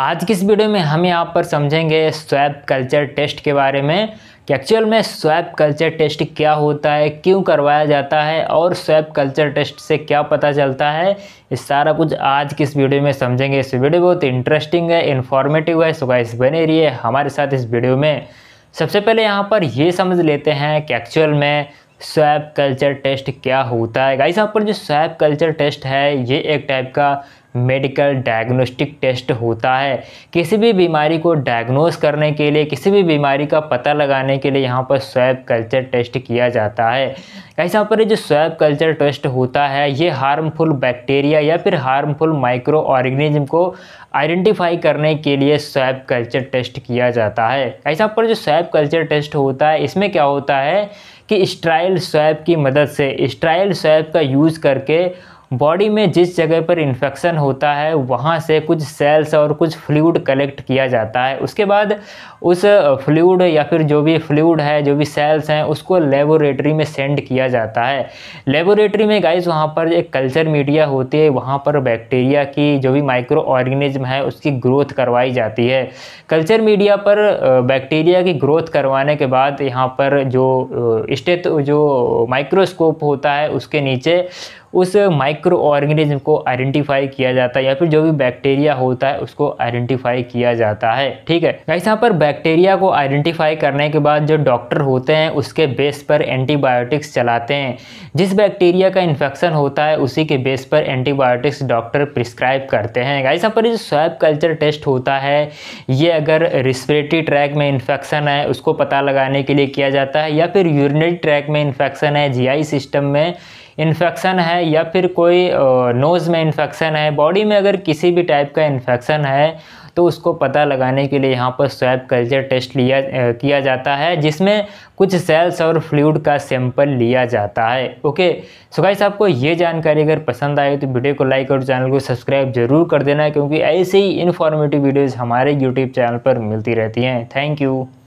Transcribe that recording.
आज की इस वीडियो में हम यहाँ पर समझेंगे स्वैप कल्चर टेस्ट के बारे में कि एक्चुअल में स्वैप कल्चर टेस्ट क्या होता है क्यों करवाया जाता है और स्वैप कल्चर टेस्ट से क्या पता चलता है ये सारा कुछ आज की इस वीडियो में समझेंगे इस वीडियो बहुत इंटरेस्टिंग है इन्फॉर्मेटिव है सो गाइस बने है हमारे साथ इस वीडियो में सबसे पहले यहाँ पर ये समझ लेते हैं कि एक्चुअल में स्वैप कल्चर टेस्ट क्या होता है गाइस यहाँ पर जो स्वैप कल्चर टेस्ट है ये एक टाइप का मेडिकल डायग्नोस्टिक टेस्ट होता है किसी भी बीमारी को डायग्नोस करने के लिए किसी भी बीमारी का पता लगाने के लिए यहाँ पर स्वैब कल्चर टेस्ट किया जाता है ऐसा यहाँ पर जो स्वैब कल्चर टेस्ट होता है ये हार्मफुल बैक्टीरिया या फिर हार्मफुल माइक्रो ऑर्गेनिज्म को आइडेंटिफाई करने के लिए स्वैब कल्चर टेस्ट किया जाता है ऐसा पर जो स्वैब कल्चर टेस्ट होता है इसमें क्या होता है कि स्ट्राइल स्वैब की मदद से स्ट्राइल स्वैब का यूज़ करके बॉडी में जिस जगह पर इन्फेक्शन होता है वहाँ से कुछ सेल्स और कुछ फ्लूड कलेक्ट किया जाता है उसके बाद उस फ्लूड या फिर जो भी फ्लूड है जो भी सेल्स हैं उसको लेबोरेटरी में सेंड किया जाता है लेबोरेटरी में गाइस वहाँ पर एक कल्चर मीडिया होती है वहाँ पर बैक्टीरिया की जो भी माइक्रो ऑर्गेनिज्म है उसकी ग्रोथ करवाई जाती है कल्चर मीडिया पर बैक्टीरिया की ग्रोथ करवाने के बाद यहाँ पर जो स्टेट जो माइक्रोस्कोप होता है उसके नीचे उस माइक्रो ऑर्गेनिज्म को आइडेंटिफाई किया जाता है या फिर जो भी बैक्टीरिया होता है उसको आइडेंटिफाई किया जाता है ठीक है गाइस यहाँ पर बैक्टीरिया को आइडेंटिफाई करने के बाद जो डॉक्टर होते हैं उसके बेस पर एंटीबायोटिक्स चलाते हैं जिस बैक्टीरिया का इन्फेक्शन होता है उसी के बेस पर एंटीबायोटिक्स डॉक्टर प्रिस्क्राइब करते हैं गाइस यहाँ पर जो स्वैब कल्चर टेस्ट होता है ये अगर रिस्परेटरी ट्रैक में इन्फेक्शन है उसको पता लगाने के लिए किया जाता है या फिर यूरिनरी ट्रैक में इन्फेक्शन है आई सिस्टम में इन्फेक्शन है या फिर कोई नोज़ में इन्फेक्शन है बॉडी में अगर किसी भी टाइप का इन्फेक्शन है तो उसको पता लगाने के लिए यहाँ पर स्वैप कल्चर टेस्ट लिया किया जाता है जिसमें कुछ सेल्स और फ्लूड का सैंपल लिया जाता है ओके सो गाइस आपको ये जानकारी अगर पसंद आए तो वीडियो को लाइक और चैनल को सब्सक्राइब जरूर कर देना क्योंकि ऐसे ही इन्फॉर्मेटिव वीडियोज़ हमारे यूट्यूब चैनल पर मिलती रहती हैं थैंक यू